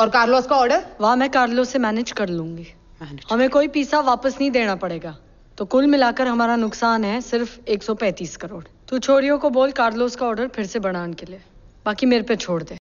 और कार्लोस का ऑर्डर वहां मैं कार्लोस से मैनेज कर लूंगी हमें कोई पीसा वापस नहीं देना पड़ेगा तो कुल मिलाकर हमारा नुकसान है सिर्फ 135 करोड़ तू छोरियों को बोल कार्लोस का ऑर्डर फिर से बढ़ाने के लिए बाकी मेरे पे छोड़ दे